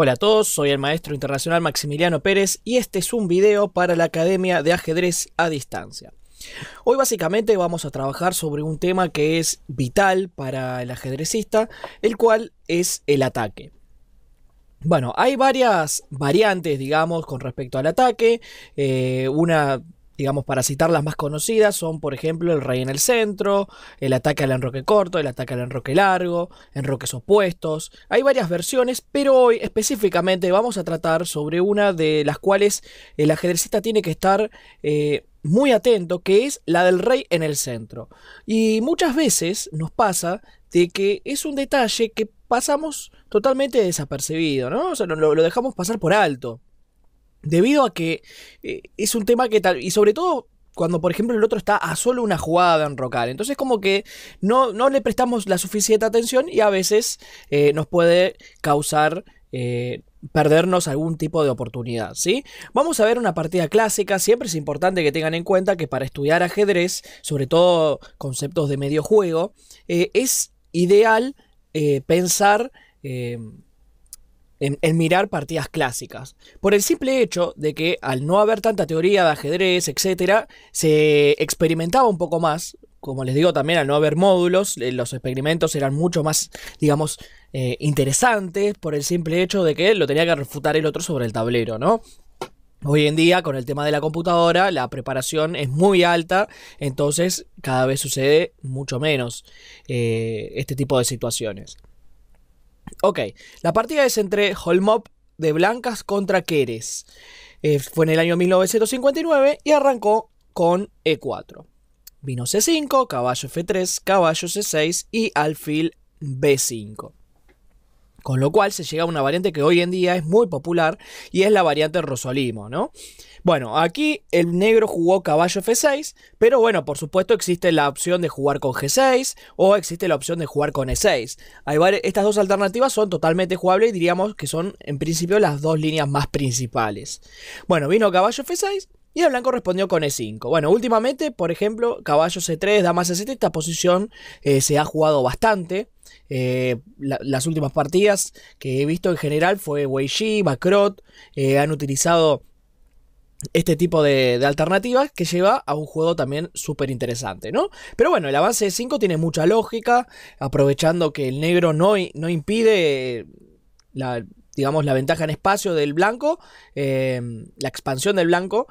Hola a todos, soy el maestro internacional Maximiliano Pérez y este es un video para la Academia de Ajedrez a Distancia. Hoy básicamente vamos a trabajar sobre un tema que es vital para el ajedrecista, el cual es el ataque. Bueno, hay varias variantes, digamos, con respecto al ataque. Eh, una digamos, para citar las más conocidas, son, por ejemplo, el rey en el centro, el ataque al enroque corto, el ataque al enroque largo, enroques opuestos. Hay varias versiones, pero hoy específicamente vamos a tratar sobre una de las cuales el ajedrecista tiene que estar eh, muy atento, que es la del rey en el centro. Y muchas veces nos pasa de que es un detalle que pasamos totalmente desapercibido, ¿no? O sea, lo dejamos pasar por alto. Debido a que eh, es un tema que tal. Y sobre todo cuando por ejemplo el otro está a solo una jugada de enrocar. Entonces como que no, le prestamos la suficiente atención y a veces eh, nos puede causar... Eh, perdernos algún tipo de oportunidad, ¿sí? Vamos a ver una partida clásica, siempre es importante que tengan en cuenta que para estudiar ajedrez, sobre todo conceptos de medio juego, es ideal pensar en, mirar partidas clásicas. Por el simple hecho de que al no haber tanta teoría de ajedrez, etcétera se experimentaba un poco más. Como les digo, también al no haber módulos, eh, los experimentos eran mucho más, digamos, eh, interesantes por el simple hecho de que lo tenía que refutar el otro sobre el tablero, ¿no? Hoy en día, con el tema de la computadora, la preparación es muy alta, entonces cada vez sucede mucho menos eh, este tipo de situaciones. Ok, la partida es entre Holmop de Blancas contra Queres. Eh, fue en el año 1959 y arrancó con E4. Vino C5, caballo F3, caballo C6 y alfil B5. Con lo cual se llega a una variante que hoy en día es muy popular y es la variante Rosolimo, ¿no? Bueno, aquí el negro jugó caballo F6, pero bueno, por supuesto existe la opción de jugar con G6 o existe la opción de jugar con E6. Hay estas dos alternativas son totalmente jugables y diríamos que son en principio las dos líneas más principales. Bueno, vino caballo F6, y el blanco respondió con E5. Bueno, últimamente, por ejemplo, caballo C3, dama C7, esta posición eh, se ha jugado bastante. Eh, las últimas partidas que he visto en general fue Weiji, Macrot, eh, han utilizado este tipo de, alternativas que lleva a un juego también súper interesante, ¿no? Pero bueno, el avance de 5 tiene mucha lógica, aprovechando que el negro no, no impide la, digamos, la ventaja en espacio del blanco, eh, la expansión del blanco,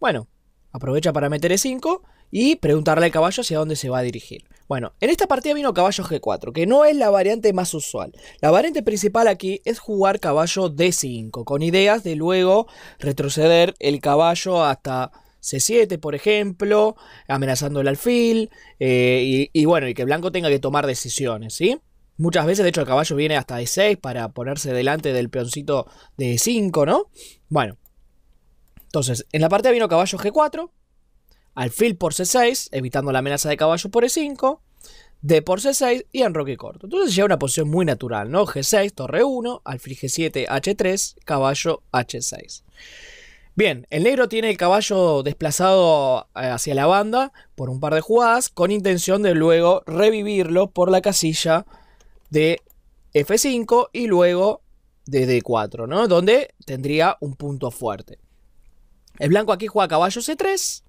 bueno, aprovecha para meter E5 y preguntarle al caballo hacia dónde se va a dirigir. Bueno, en esta partida vino caballo G4, que no es la variante más usual. La variante principal aquí es jugar caballo D5, con ideas de luego retroceder el caballo hasta C7, por ejemplo, amenazando el alfil, eh, y, bueno, y que blanco tenga que tomar decisiones, ¿sí? Muchas veces, de hecho, el caballo viene hasta E6 para ponerse delante del peoncito de 5, ¿no? Bueno, entonces, en la partida vino caballo G4, alfil por c6, evitando la amenaza de caballo por e5, d por c6 y enroque corto. Entonces llega una posición muy natural, ¿no? g6, torre 1, alfil g7, h3, caballo h6. Bien, el negro tiene el caballo desplazado eh, hacia la banda por un par de jugadas, con intención de luego revivirlo por la casilla de F5 y luego de D4, ¿no? Donde tendría un punto fuerte. El blanco aquí juega caballo C3,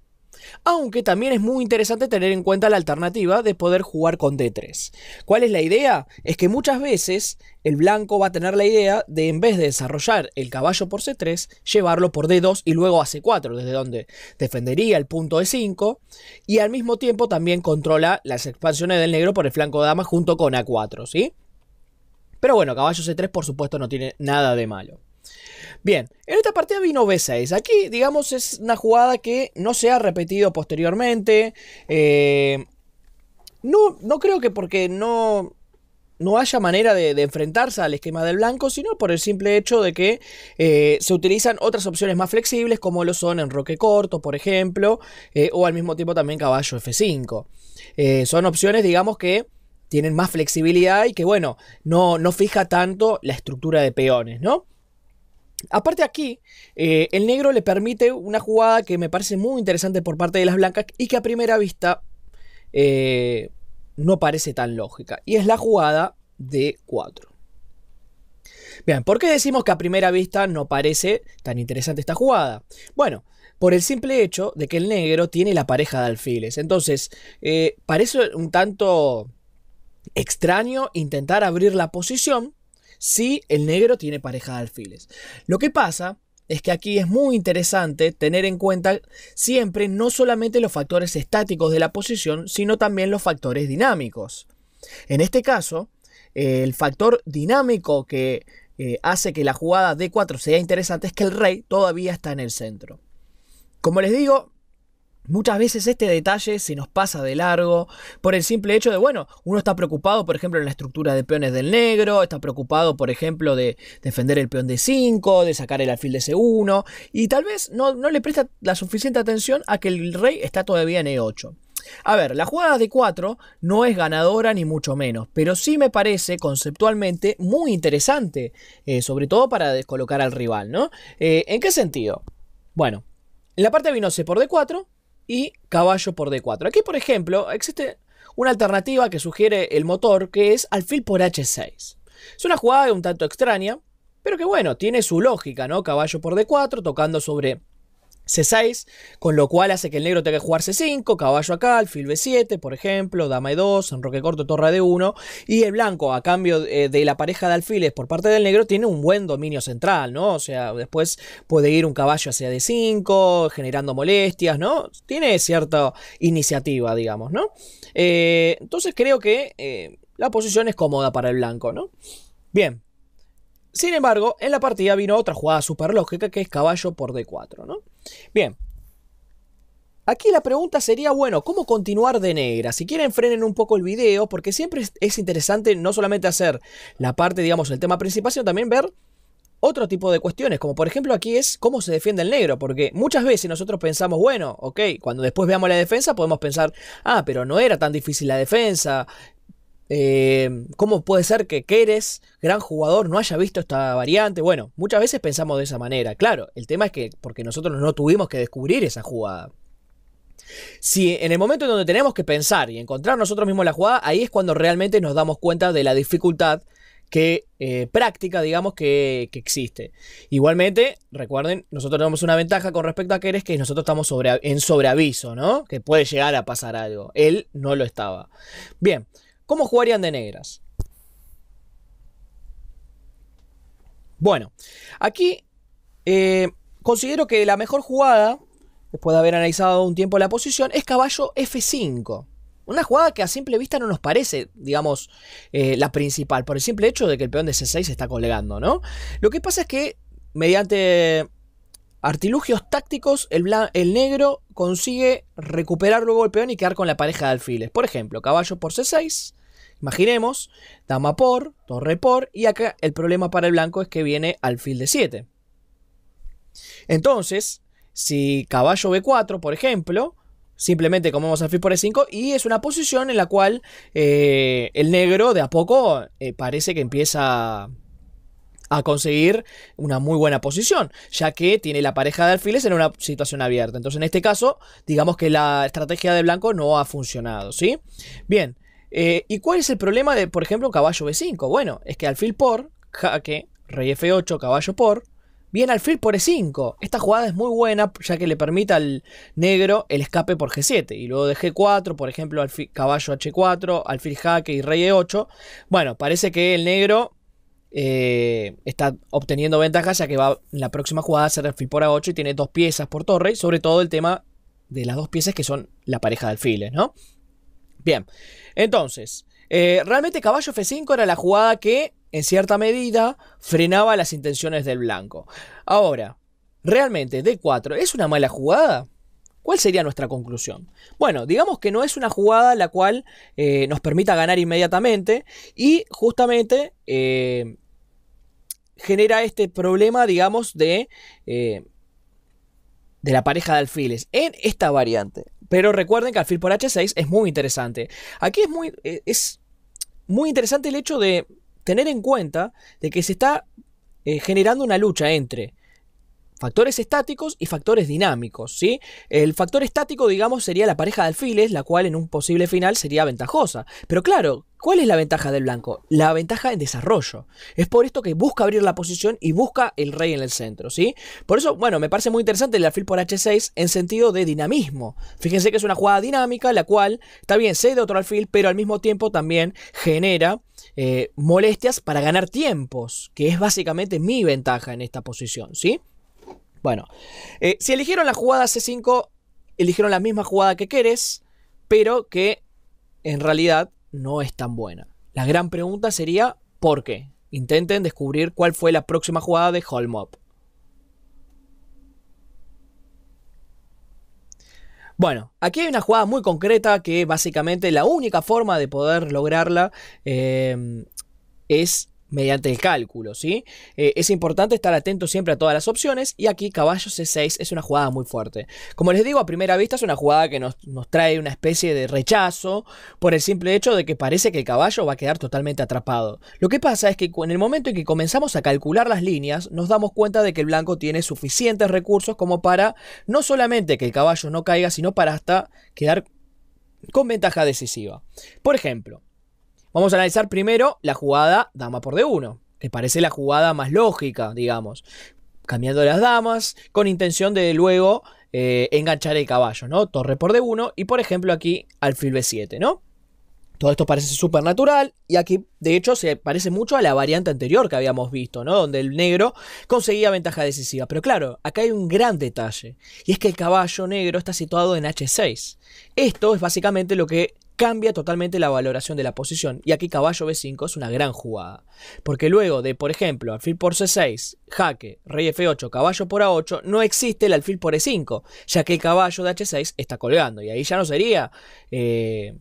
aunque también es muy interesante tener en cuenta la alternativa de poder jugar con D3. ¿Cuál es la idea? Es que muchas veces el blanco va a tener la idea de en vez de desarrollar el caballo por C3, llevarlo por D2 y luego a C4, desde donde defendería el punto E5 y al mismo tiempo también controla las expansiones del negro por el flanco de dama junto con A4, ¿sí? Pero bueno, caballo C3 por supuesto no tiene nada de malo. Bien, en esta partida vino B6. Aquí, digamos, es una jugada que no se ha repetido posteriormente. Eh, no, creo que porque no, no haya manera de, enfrentarse al esquema del blanco, sino por el simple hecho de que eh, se utilizan otras opciones más flexibles, como lo son en Roque corto, por ejemplo, eh, o al mismo tiempo también caballo F5. son opciones, digamos, que tienen más flexibilidad y que, bueno, no, no fija tanto la estructura de peones, ¿no? Aparte aquí, eh, el negro le permite una jugada que me parece muy interesante por parte de las blancas y que a primera vista eh, no parece tan lógica. Y es la jugada de 4. Bien, ¿por qué decimos que a primera vista no parece tan interesante esta jugada? Bueno, por el simple hecho de que el negro tiene la pareja de alfiles. Entonces, eh, parece un tanto extraño intentar abrir la posición si el negro tiene pareja de alfiles. Lo que pasa es que aquí es muy interesante tener en cuenta siempre no solamente los factores estáticos de la posición, sino también los factores dinámicos. En este caso, el factor dinámico que eh, hace que la jugada D4 sea interesante es que el rey todavía está en el centro. Como les digo, Muchas veces este detalle se nos pasa de largo por el simple hecho de, bueno, uno está preocupado, por ejemplo, en la estructura de peones del negro, está preocupado, por ejemplo, de defender el peón de 5, de sacar el alfil de C1, y tal vez no, le presta la suficiente atención a que el rey está todavía en E8. A ver, la jugada de 4 no es ganadora ni mucho menos, pero sí me parece conceptualmente muy interesante, eh, sobre todo para descolocar al rival, ¿no? Eh, ¿En qué sentido? Bueno, la parte vino C por D4, y caballo por D4. Aquí, por ejemplo, existe una alternativa que sugiere el motor, que es alfil por H6. Es una jugada un tanto extraña, pero que bueno, tiene su lógica, ¿no? Caballo por D4, tocando sobre C6, con lo cual hace que el negro tenga que jugar C5, caballo acá, alfil B7, por ejemplo, dama E2, enroque corto, torre D1, y el blanco, a cambio eh, de la pareja de alfiles por parte del negro, tiene un buen dominio central, ¿no? O sea, después puede ir un caballo hacia D5, generando molestias, ¿no? Tiene cierta iniciativa, digamos, ¿no? Eh, entonces creo que eh, la posición es cómoda para el blanco, ¿no? Bien, sin embargo, en la partida vino otra jugada super lógica que es caballo por D4, ¿no? Bien. Aquí la pregunta sería, bueno, ¿cómo continuar de negra? Si quieren frenen un poco el video, porque siempre es interesante no solamente hacer la parte, digamos, el tema principal, sino también ver otro tipo de cuestiones, como por ejemplo aquí es cómo se defiende el negro, porque muchas veces nosotros pensamos, bueno, ok, cuando después veamos la defensa podemos pensar, ah, pero no era tan difícil la defensa, Em, ¿Cómo puede ser que Keres, gran jugador, no haya visto esta variante? Bueno, muchas veces pensamos de esa manera. Claro, el tema es que porque nosotros no tuvimos que descubrir esa jugada. Si en el momento en donde tenemos que pensar y encontrar nosotros mismos la jugada, ahí es cuando realmente nos damos cuenta de la dificultad que eh, práctica, digamos, que, existe. Igualmente, recuerden, nosotros tenemos una ventaja con respecto a Keres, que nosotros estamos sobre, en sobreaviso, ¿no? Que puede llegar a pasar algo. Él no lo estaba. Bien, ¿Cómo jugarían de negras? Bueno, aquí eh, considero que la mejor jugada, después de haber analizado un tiempo la posición, es caballo F5. Una jugada que a simple vista no nos parece, digamos, eh, la principal, por el simple hecho de que el peón de C6 está colgando, ¿no? Lo que pasa es que mediante artilugios tácticos, el, el, negro consigue recuperar luego el peón y quedar con la pareja de alfiles. Por ejemplo, caballo por C6, Imaginemos, dama por, torre por, y acá el problema para el blanco es que viene alfil de 7. Entonces, si caballo b4, por ejemplo, simplemente comemos alfil por e5 y es una posición en la cual eh, el negro de a poco eh, parece que empieza a conseguir una muy buena posición, ya que tiene la pareja de alfiles en una situación abierta. Entonces, en este caso, digamos que la estrategia de blanco no ha funcionado, ¿sí? Bien, eh, ¿Y cuál es el problema de, por ejemplo, caballo B5? Bueno, es que alfil por, jaque, rey F8, caballo por, viene alfil por E5. Esta jugada es muy buena ya que le permite al negro el escape por G7 y luego de G4, por ejemplo, al caballo H4, alfil jaque y rey E8. Bueno, parece que el negro eh, está obteniendo ventaja ya que va en la próxima jugada a ser alfil por A8 y tiene dos piezas por torre, sobre todo el tema de las dos piezas que son la pareja de alfiles, ¿no? Bien, entonces, eh, realmente caballo F5 era la jugada que, en cierta medida, frenaba las intenciones del blanco. Ahora, ¿realmente D4 es una mala jugada? ¿Cuál sería nuestra conclusión? Bueno, digamos que no es una jugada la cual eh, nos permita ganar inmediatamente y justamente eh, genera este problema, digamos, de, de la pareja de alfiles en esta variante. Pero recuerden que alfil por H6 es muy interesante. Aquí es muy, eh, es muy interesante el hecho de tener en cuenta de que se está eh, generando una lucha entre Factores estáticos y factores dinámicos, ¿sí? El factor estático, digamos, sería la pareja de alfiles, la cual en un posible final sería ventajosa. Pero claro, ¿cuál es la ventaja del blanco? La ventaja en desarrollo. Es por esto que busca abrir la posición y busca el rey en el centro, ¿sí? Por eso, bueno, me parece muy interesante el alfil por H6 en sentido de dinamismo. Fíjense que es una jugada dinámica, la cual, está bien, cede otro alfil, pero al mismo tiempo también genera eh, molestias para ganar tiempos, que es básicamente mi ventaja en esta posición, ¿sí? Bueno, eh, si eligieron la jugada C5, eligieron la misma jugada que querés, pero que en realidad no es tan buena. La gran pregunta sería, ¿por qué? Intenten descubrir cuál fue la próxima jugada de Holmop. Bueno, aquí hay una jugada muy concreta que básicamente la única forma de poder lograrla eh, es mediante el cálculo, ¿sí? Eh, es importante estar atento siempre a todas las opciones y aquí caballo C6 es una jugada muy fuerte. Como les digo, a primera vista es una jugada que nos, nos, trae una especie de rechazo por el simple hecho de que parece que el caballo va a quedar totalmente atrapado. Lo que pasa es que en el momento en que comenzamos a calcular las líneas, nos damos cuenta de que el blanco tiene suficientes recursos como para no solamente que el caballo no caiga, sino para hasta quedar con ventaja decisiva. Por ejemplo, Vamos a analizar primero la jugada dama por d1, que parece la jugada más lógica, digamos. Cambiando las damas con intención de luego eh, enganchar el caballo, ¿no? Torre por d1 y por ejemplo aquí alfil b7, ¿no? Todo esto parece súper natural y aquí de hecho se parece mucho a la variante anterior que habíamos visto, ¿no? Donde el negro conseguía ventaja decisiva. Pero claro, acá hay un gran detalle y es que el caballo negro está situado en h6. Esto es básicamente lo que cambia totalmente la valoración de la posición. Y aquí caballo B5 es una gran jugada. Porque luego de, por ejemplo, alfil por C6, jaque, rey F8, caballo por A8, no existe el alfil por E5, ya que el caballo de H6 está colgando. Y ahí ya no sería, eh,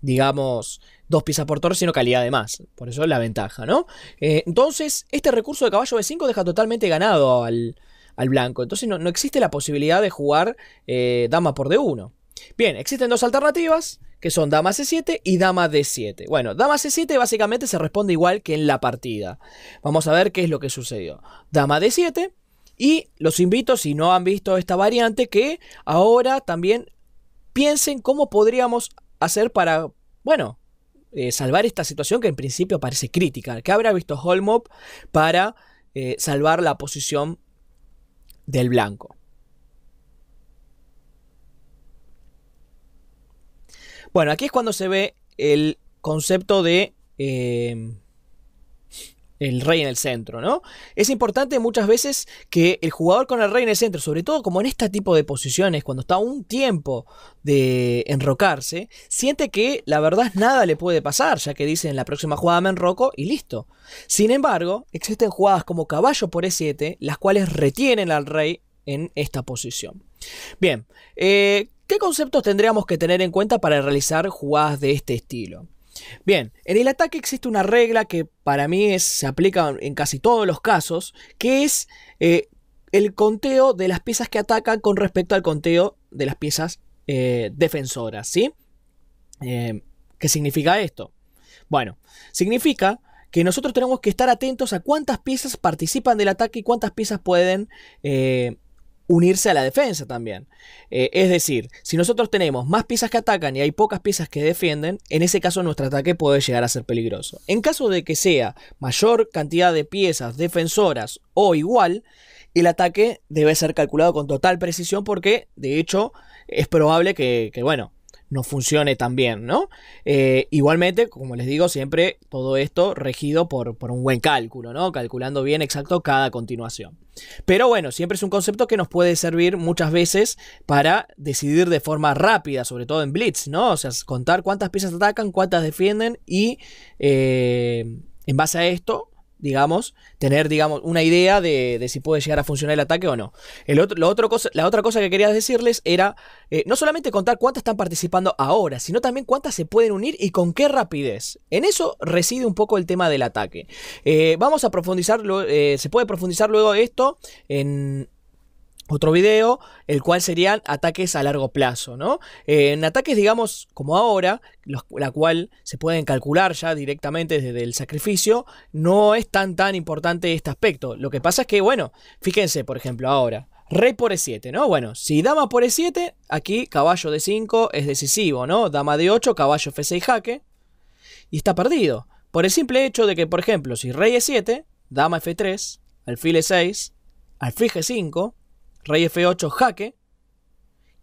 digamos, dos piezas por torre, sino calidad de más. Por eso es la ventaja, ¿no? Eh, entonces, este recurso de caballo B5 deja totalmente ganado al, blanco. Entonces no, no, existe la posibilidad de jugar eh, dama por D1. Bien, existen dos alternativas que son dama c7 y dama d7. Bueno, dama c7 básicamente se responde igual que en la partida. Vamos a ver qué es lo que sucedió. Dama d7 y los invito, si no han visto esta variante, que ahora también piensen cómo podríamos hacer para, bueno, eh, salvar esta situación que en principio parece crítica. que habrá visto Holmop para eh, salvar la posición del blanco? Bueno, aquí es cuando se ve el concepto de... Em, el rey en el centro, ¿no? Es importante muchas veces que el jugador con el rey en el centro, sobre todo como en este tipo de posiciones, cuando está un tiempo de enrocarse, siente que la verdad nada le puede pasar, ya que dice en la próxima jugada me enroco y listo. Sin embargo, existen jugadas como caballo por E7, las cuales retienen al rey en esta posición. Bien, eh, ¿Qué conceptos tendríamos que tener en cuenta para realizar jugadas de este estilo? Bien, en el ataque existe una regla que para mí se aplica en casi todos los casos, que es eh, el conteo de las piezas que atacan con respecto al conteo de las piezas eh, defensoras, ¿sí? Em, ¿Qué significa esto? Bueno, significa que nosotros tenemos que estar atentos a cuántas piezas participan del ataque y cuántas piezas pueden eh, unirse a la defensa también. Eh, es decir, si nosotros tenemos más piezas que atacan y hay pocas piezas que defienden, en ese caso nuestro ataque puede llegar a ser peligroso. En caso de que sea mayor cantidad de piezas defensoras o igual, el ataque debe ser calculado con total precisión porque, de hecho, es probable que bueno, no funcione tan bien, ¿no? Eh, igualmente, como les digo, siempre todo esto regido por, un buen cálculo, ¿no? Calculando bien exacto cada continuación. Pero bueno, siempre es un concepto que nos puede servir muchas veces para decidir de forma rápida, sobre todo en Blitz, ¿no? O sea, contar cuántas piezas atacan, cuántas defienden y eh, en base a esto digamos, tener, digamos, una idea de, si puede llegar a funcionar el ataque o no. El otro, la otra cosa que quería decirles era eh, no solamente contar cuántas están participando ahora, sino también cuántas se pueden unir y con qué rapidez. En eso reside un poco el tema del ataque. Eh, vamos a profundizar, eh, se puede profundizar luego esto en, otro video, el cual serían ataques a largo plazo, ¿no? Eh, en ataques, digamos, como ahora, la cual se pueden calcular ya directamente desde el sacrificio, no es tan tan importante este aspecto. Lo que pasa es que, bueno, fíjense, por ejemplo, ahora, rey por e7, ¿no? Bueno, si dama por e7, aquí caballo de 5 es decisivo, ¿no? Dama de 8, caballo f6 jaque, y está perdido. Por el simple hecho de que, por ejemplo, si rey e7, dama f3, alfil e6, alfil g5, rey F8, jaque,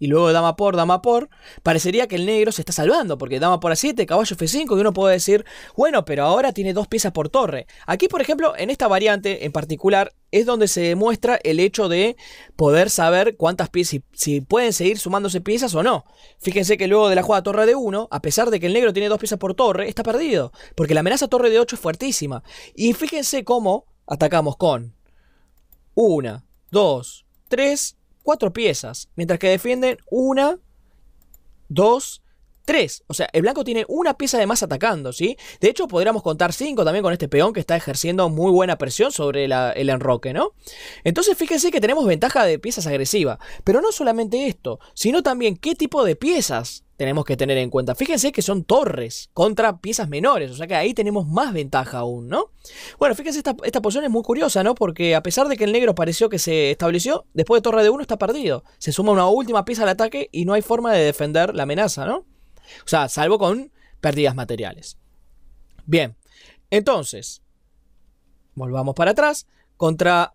y luego dama por, dama por, parecería que el negro se está salvando, porque dama por A7, caballo F5, y uno puede decir, bueno, pero ahora tiene dos piezas por torre. Aquí, por ejemplo, en esta variante en particular, es donde se demuestra el hecho de poder saber cuántas piezas, si, pueden seguir sumándose piezas o no. Fíjense que luego de la jugada torre de 1, a pesar de que el negro tiene dos piezas por torre, está perdido, porque la amenaza torre de 8 es fuertísima. Y fíjense cómo atacamos con Una, dos tres, cuatro piezas. Mientras que defienden una, dos, tres. O sea, el blanco tiene una pieza de más atacando, ¿sí? De hecho, podríamos contar cinco también con este peón que está ejerciendo muy buena presión sobre el enroque, ¿no? Entonces, fíjense que tenemos ventaja de piezas agresivas. Pero no solamente esto, sino también qué tipo de piezas tenemos que tener en cuenta. Fíjense que son torres contra piezas menores, o sea que ahí tenemos más ventaja aún, ¿no? Bueno, fíjense, esta, esta posición es muy curiosa, ¿no? Porque a pesar de que el negro pareció que se estableció, después de torre de uno está perdido. Se suma una última pieza al ataque y no hay forma de defender la amenaza, ¿no? O sea, salvo con pérdidas materiales. Bien, entonces, volvamos para atrás. Contra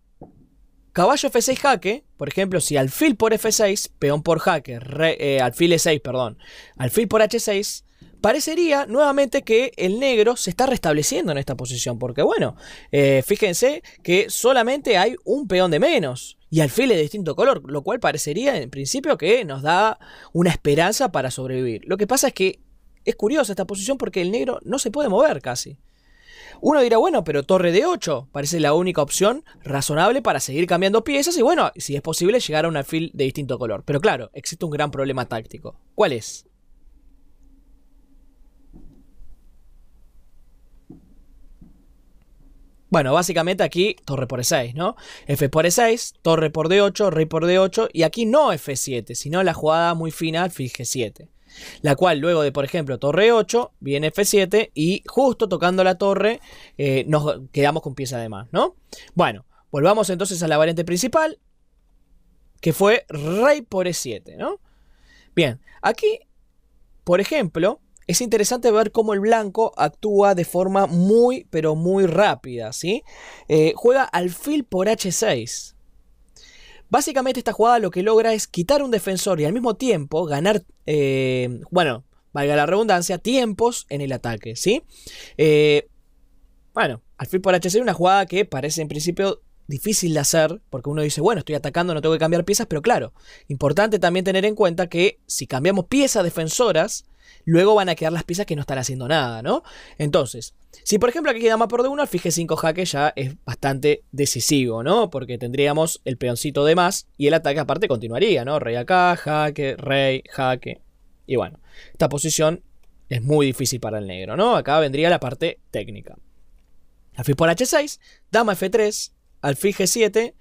Caballo F6 jaque, por ejemplo, si alfil por F6, peón por jaque, eh, alfil E6, perdón, alfil por H6, parecería nuevamente que el negro se está restableciendo en esta posición, porque bueno, eh, fíjense que solamente hay un peón de menos y alfil de distinto color, lo cual parecería en principio que nos da una esperanza para sobrevivir. Lo que pasa es que es curiosa esta posición porque el negro no se puede mover casi. Uno dirá, bueno, pero torre de 8 parece la única opción razonable para seguir cambiando piezas y bueno, si es posible llegar a un alfil de distinto color. Pero claro, existe un gran problema táctico. ¿Cuál es? Bueno, básicamente aquí torre por E6, ¿no? F por E6, torre por D8, rey por D8 y aquí no F7, sino la jugada muy fina al G7. La cual luego de, por ejemplo, torre 8, viene F7 y justo tocando la torre eh, nos quedamos con pieza de más, ¿no? Bueno, volvamos entonces a la variante principal, que fue rey por E7, ¿no? Bien, aquí, por ejemplo, es interesante ver cómo el blanco actúa de forma muy, pero muy rápida, ¿sí? Eh, juega alfil por H6, Básicamente esta jugada lo que logra es quitar un defensor y al mismo tiempo ganar, eh, bueno, valga la redundancia, tiempos en el ataque, ¿sí? Eh, bueno, al fin por HC una jugada que parece en principio difícil de hacer, porque uno dice, bueno, estoy atacando, no tengo que cambiar piezas, pero claro, importante también tener en cuenta que si cambiamos piezas defensoras, Luego van a quedar las piezas que no están haciendo nada, ¿no? Entonces, si por ejemplo aquí queda más por de uno, fije 5 jaque ya es bastante decisivo, ¿no? Porque tendríamos el peoncito de más y el ataque aparte continuaría, ¿no? Rey acá, jaque, rey, jaque. Y bueno, esta posición es muy difícil para el negro, ¿no? Acá vendría la parte técnica. Alfil por H6, dama F3, alfil G7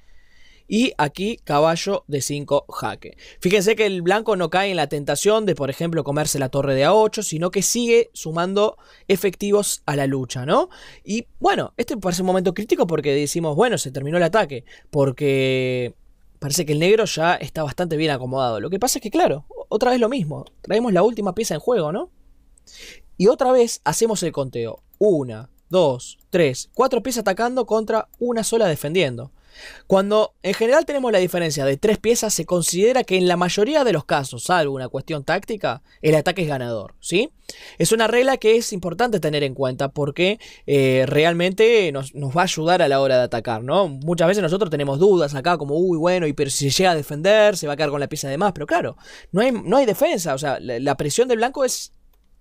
y aquí caballo de 5 jaque. Fíjense que el blanco no cae en la tentación de, por ejemplo, comerse la torre de A8, sino que sigue sumando efectivos a la lucha, ¿no? Y bueno, este parece un momento crítico porque decimos, bueno, se terminó el ataque, porque parece que el negro ya está bastante bien acomodado. Lo que pasa es que, claro, otra vez lo mismo. Traemos la última pieza en juego, ¿no? Y otra vez hacemos el conteo. Una, dos, tres, cuatro piezas atacando contra una sola defendiendo. Cuando en general tenemos la diferencia de tres piezas, se considera que en la mayoría de los casos, salvo una cuestión táctica, el ataque es ganador, ¿sí? Es una regla que es importante tener en cuenta porque eh, realmente nos, va a ayudar a la hora de atacar, ¿no? Muchas veces nosotros tenemos dudas acá como, uy, bueno, y pero si llega a defender, se va a quedar con la pieza de más, pero claro, no hay, no hay defensa, o sea, la presión del blanco es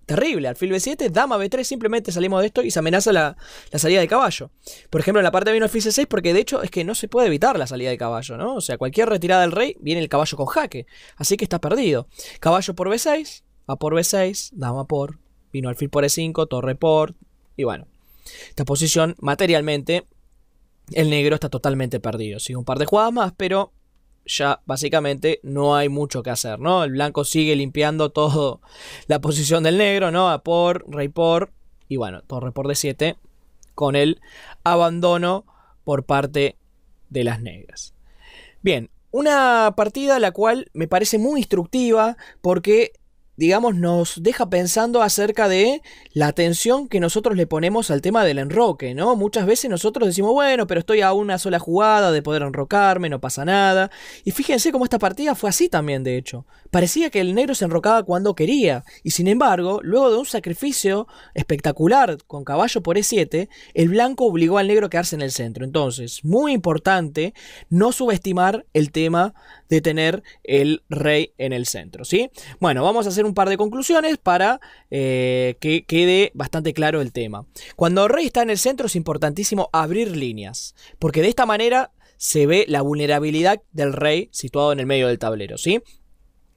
terrible. Alfil B7, dama B3, simplemente salimos de esto y se amenaza la, salida de caballo. Por ejemplo, en la parte vino alfil C6, porque de hecho es que no se puede evitar la salida de caballo, ¿no? O sea, cualquier retirada del rey viene el caballo con jaque, así que está perdido. Caballo por B6, a por B6, dama por, vino alfil por E5, torre por, y bueno. Esta posición, materialmente, el negro está totalmente perdido. Sigue un par de jugadas más, pero ya básicamente no hay mucho que hacer, ¿no? El blanco sigue limpiando todo la posición del negro, ¿no? A por, rey por, y bueno, torre por de 7 con el abandono por parte de las negras. Bien, una partida la cual me parece muy instructiva porque digamos, nos deja pensando acerca de la atención que nosotros le ponemos al tema del enroque, ¿no? Muchas veces nosotros decimos, bueno, pero estoy a una sola jugada de poder enrocarme, no pasa nada. Y fíjense cómo esta partida fue así también, de hecho. Parecía que el negro se enrocaba cuando quería, y sin embargo, luego de un sacrificio espectacular con caballo por E7, el blanco obligó al negro a quedarse en el centro. Entonces, muy importante no subestimar el tema de tener el rey en el centro, ¿sí? Bueno, vamos a hacer un par de conclusiones para eh, que quede bastante claro el tema. Cuando el Rey está en el centro es importantísimo abrir líneas, porque de esta manera se ve la vulnerabilidad del Rey situado en el medio del tablero, ¿sí?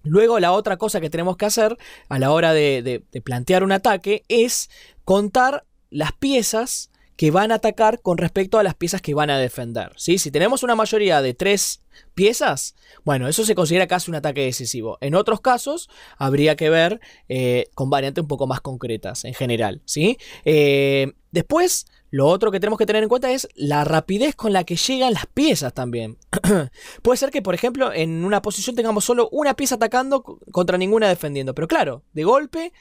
Luego la otra cosa que tenemos que hacer a la hora de plantear un ataque es contar las piezas que van a atacar con respecto a las piezas que van a defender. ¿sí? Si tenemos una mayoría de tres piezas, bueno, eso se considera casi un ataque decisivo. En otros casos, habría que ver eh, con variantes un poco más concretas en general. ¿sí? Eh, después, lo otro que tenemos que tener en cuenta es la rapidez con la que llegan las piezas también. Puede ser que, por ejemplo, en una posición tengamos solo una pieza atacando contra ninguna defendiendo, pero claro, de golpe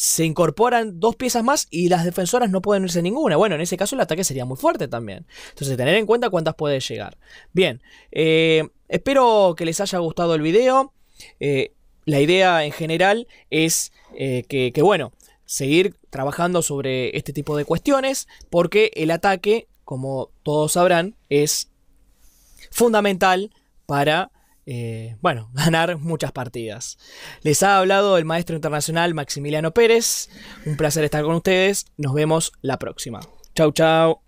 se incorporan dos piezas más y las defensoras no pueden irse ninguna. Bueno, en ese caso el ataque sería muy fuerte también. Entonces, tener en cuenta cuántas puede llegar. Bien, eh, espero que les haya gustado el video. Eh, la idea en general es eh, que, bueno, seguir trabajando sobre este tipo de cuestiones porque el ataque, como todos sabrán, es fundamental para eh, bueno, ganar muchas partidas. Les ha hablado el maestro internacional Maximiliano Pérez. Un placer estar con ustedes. Nos vemos la próxima. Chau, chau.